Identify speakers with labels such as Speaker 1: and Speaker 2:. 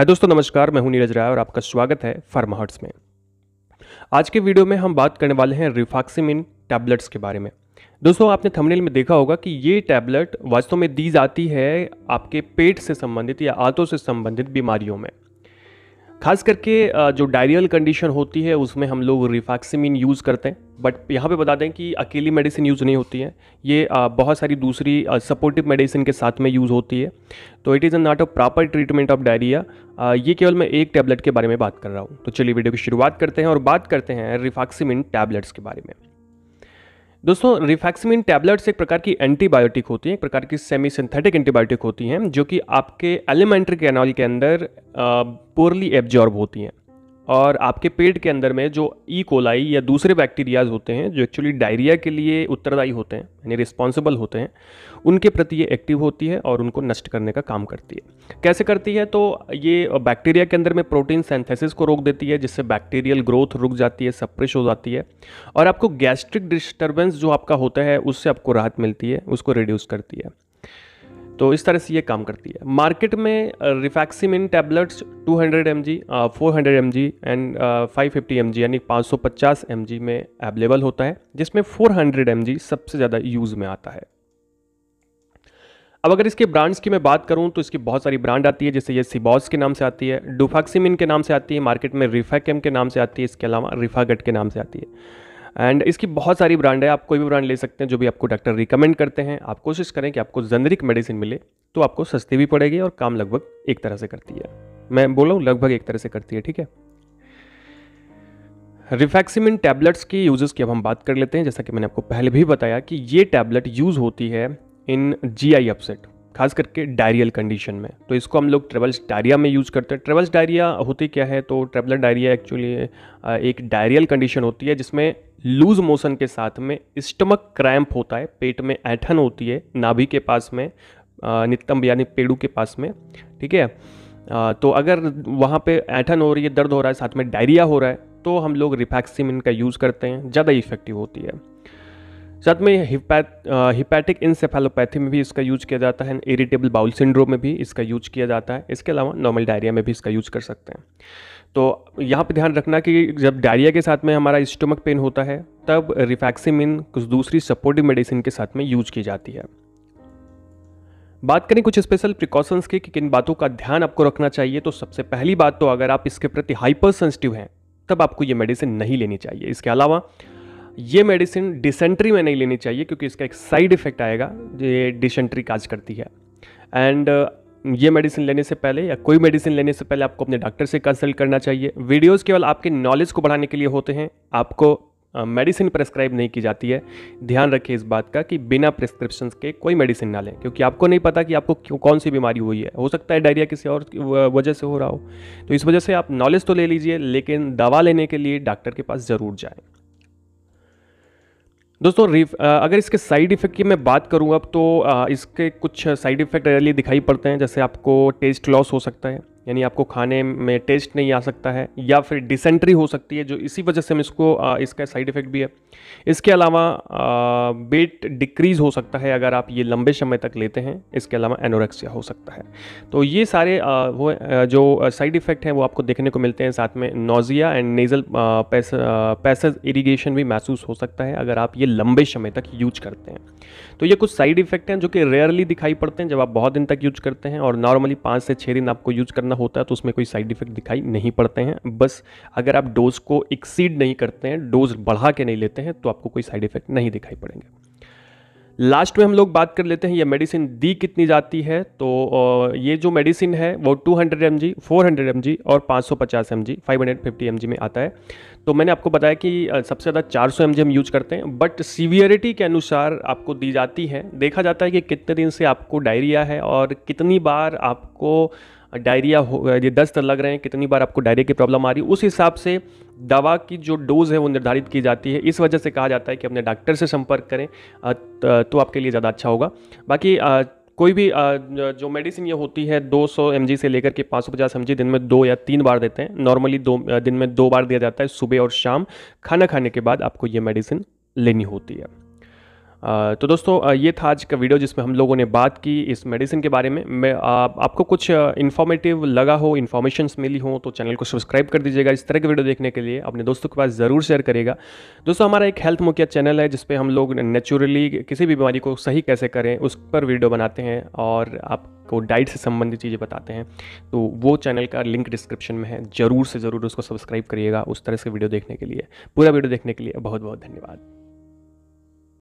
Speaker 1: हाय दोस्तों नमस्कार मैं हूं नीरज राय और आपका स्वागत है फार्माहट्स में आज के वीडियो में हम बात करने वाले हैं रिफाक्सिमिन टैबलेट्स के बारे में दोस्तों आपने थंबनेल में देखा होगा कि ये टैबलेट वास्तव में दी जाती है आपके पेट से संबंधित या आंतों से संबंधित बीमारियों में खास करके जो डायरियल कंडीशन होती है उसमें हम लोग रिफैक्सीमिन यूज़ करते हैं बट यहाँ पे बता दें कि अकेली मेडिसिन यूज़ नहीं होती है ये बहुत सारी दूसरी सपोर्टिव मेडिसिन के साथ में यूज़ होती है तो it is not a proper treatment of diarrhoea ये केवल मैं एक टैबलेट के बारे में बात कर रहा हूँ तो चलिए वीडियो की शुरुआत करते हैं और बात करते हैं रिफैक्सिमिन टैबलेट्स के बारे में दोस्तों रिफैक्समिन टैबलेट्स एक प्रकार की एंटीबायोटिक होती है एक प्रकार की सेमी सिंथेटिक एंटीबायोटिक होती हैं जो कि आपके एलिमेंट्री कैनॉल के अंदर पोरली एब्जॉर्ब होती हैं और आपके पेट के अंदर में जो ई e. कोलाई या दूसरे बैक्टीरियाज होते हैं जो एक्चुअली डायरिया के लिए उत्तरदायी होते हैं यानी रिस्पॉन्सिबल होते हैं उनके प्रति ये एक्टिव होती है और उनको नष्ट करने का काम करती है कैसे करती है तो ये बैक्टीरिया के अंदर में प्रोटीन सेंथेसिस को रोक देती है जिससे बैक्टीरियल ग्रोथ रुक जाती है सप्रेश हो जाती है और आपको गैस्ट्रिक डिस्टर्बेंस जो आपका होता है उससे आपको राहत मिलती है उसको रिड्यूस करती है तो इस तरह से ये काम करती है मार्केट में rifaximin tablets 200 hundred M G four hundred M G and five fifty M G यानी पाँच सौ पचास एम जी में अवेलेबल होता है जिसमें फोर हंड्रेड एम जी सबसे ज़्यादा यूज़ में आता है अब अगर इसके ब्रांड्स की मैं बात करूं तो इसकी बहुत सारी ब्रांड आती है जैसे ये सिबॉस के नाम से आती है डुफाक्सिमिन के नाम से आती है मार्केट में रिफाकेम के नाम से आती है इसके अलावा रिफागट के नाम से आती है एंड इसकी बहुत सारी ब्रांड है आप कोई भी ब्रांड ले सकते हैं जो भी आपको डॉक्टर रिकमेंड करते हैं आप कोशिश करें कि आपको जेनरिक मेडिसिन मिले तो आपको सस्ती भी पड़ेगी और काम लगभग एक तरह से करती है मैं बोला हूँ लगभग एक तरह से करती है ठीक है रिफैक्सिमिन टैबलेट्स के यूजेस की अब हम बात कर लेते हैं जैसा कि मैंने आपको पहले भी बताया कि ये टैबलेट यूज़ होती है इन जी आई अपसेट खास करके डायरियल कंडीशन में तो इसको हम लोग ट्रेवल्स डायरिया में यूज़ करते हैं ट्रेवल्स डायरिया होती क्या है तो ट्रेवलर डायरिया एक्चुअली एक डायरियल कंडीशन होती है जिसमें लूज मोशन के साथ में स्टमक क्रैम्प होता है पेट में ऐठन होती है नाभि के पास में नितंब यानी पेड़ू के पास में ठीक है तो अगर वहाँ पे ऐठन हो रही है दर्द हो रहा है साथ में डायरिया हो रहा है तो हम लोग रिफैक्सिम इनका यूज़ करते हैं ज़्यादा इफेक्टिव होती है साथ में हिपैटिक इंसेफेलोपैथी में भी इसका यूज किया जाता है इरिटेबल बाउल सिंड्रोम में भी इसका यूज किया जाता है इसके अलावा नॉर्मल डायरिया में भी इसका यूज कर सकते हैं तो यहाँ पर ध्यान रखना कि जब डायरिया के साथ में हमारा स्टोमक पेन होता है तब रिफैक्सीमिन कुछ दूसरी सपोर्टिव मेडिसिन के साथ में यूज की जाती है बात करें कुछ स्पेशल प्रिकॉशंस की कि किन बातों का ध्यान आपको रखना चाहिए तो सबसे पहली बात तो अगर आप इसके प्रति हाइपर सेंसिटिव हैं तब आपको ये मेडिसिन नहीं लेनी चाहिए इसके अलावा ये मेडिसिन डिसेंट्री में नहीं लेनी चाहिए क्योंकि इसका एक साइड इफेक्ट आएगा ये डिसेंट्री काज करती है एंड ये मेडिसिन लेने से पहले या कोई मेडिसिन लेने से पहले आपको अपने डॉक्टर से कंसल्ट करना चाहिए वीडियोज़ केवल आपके नॉलेज को बढ़ाने के लिए होते हैं आपको मेडिसिन प्रेस्क्राइब नहीं की जाती है ध्यान रखें इस बात का कि बिना प्रिस्क्रिप्शन के कोई मेडिसिन ना लें क्योंकि आपको नहीं पता कि आपको क्यों कौन सी बीमारी हुई है हो सकता है डायरिया किसी और वजह से हो रहा हो तो इस वजह से आप नॉलेज तो ले लीजिए लेकिन दवा लेने के लिए डॉक्टर के पास ज़रूर जाएँ दोस्तों अगर इसके साइड इफ़ेक्ट की मैं बात करूँ अब तो इसके कुछ साइड इफ़ेक्ट रियली दिखाई पड़ते हैं जैसे आपको टेस्ट लॉस हो सकता है यानी आपको खाने में टेस्ट नहीं आ सकता है या फिर डिसेंट्री हो सकती है जो इसी वजह से हम इसको इसका साइड इफ़ेक्ट भी है इसके अलावा वेट डिक्रीज़ हो सकता है अगर आप ये लंबे समय तक लेते हैं इसके अलावा एनोरेक्सिया हो सकता है तो ये सारे आ, वो जो साइड इफ़ेक्ट हैं वो आपको देखने को मिलते हैं साथ में nausea and nasal pass, irrigation भी महसूस हो सकता है अगर आप ये लंबे समय तक यूज करते हैं तो ये कुछ साइड इफ़ेक्ट हैं जो कि रेयरली दिखाई पड़ते हैं जब आप बहुत दिन तक यूज करते हैं और नॉर्मली पाँच से छः दिन आपको यूज करना होता है तो उसमें कोई साइड इफेक्ट दिखाई नहीं पड़ते हैं बस अगर आप डोज को एक्सीड नहीं करते हैं डोज बढ़ा के नहीं लेते हैं तो आपको कोई साइड इफेक्ट नहीं दिखाई पड़ेंगे लास्ट में हम लोग बात कर लेते हैं ये मेडिसिन दी कितनी जाती है तो ये जो मेडिसिन है वो 200 hundred M G four hundred M G और पाँच सौ पचास M G five hundred fifty M G में आता है तो मैंने आपको बताया कि सबसे ज़्यादा चार सौ एम जी हम यूज करते हैं बट सीवियरिटी के अनुसार आपको दी जाती है देखा जाता है कि कितने दिन से आपको डायरिया है और कितनी बार आपको डायरिया हो ये दस्त लग रहे हैं कितनी बार आपको डायरिया की प्रॉब्लम आ रही है उस हिसाब से दवा की जो डोज़ है वो निर्धारित की जाती है इस वजह से कहा जाता है कि अपने डॉक्टर से संपर्क करें तो आपके लिए ज़्यादा अच्छा होगा बाकी कोई भी जो मेडिसिन ये होती है 200 सौ से लेकर के 550 सौ दिन में दो या तीन बार देते हैं नॉर्मली दो दिन में दो बार दिया जाता है सुबह और शाम खाना खाने के बाद आपको ये मेडिसिन लेनी होती है तो दोस्तों ये था आज का वीडियो जिसमें हम लोगों ने बात की इस मेडिसिन के बारे में मैं आप, आपको कुछ इन्फॉर्मेटिव लगा हो इन्फॉर्मेशन मिली हो तो चैनल को सब्सक्राइब कर दीजिएगा इस तरह के वीडियो देखने के लिए अपने दोस्तों के पास ज़रूर शेयर करेगा दोस्तों हमारा एक हेल्थ मुखिया चैनल है जिसपे हम लोग नेचुरली किसी भी बीमारी को सही कैसे करें उस पर वीडियो बनाते हैं और आपको डाइट से संबंधित चीज़ें बताते हैं तो वो चैनल का लिंक डिस्क्रिप्शन में है ज़रूर से ज़रूर उसको सब्सक्राइब करिएगा उस तरह से वीडियो देखने के लिए पूरा वीडियो देखने के लिए बहुत बहुत धन्यवाद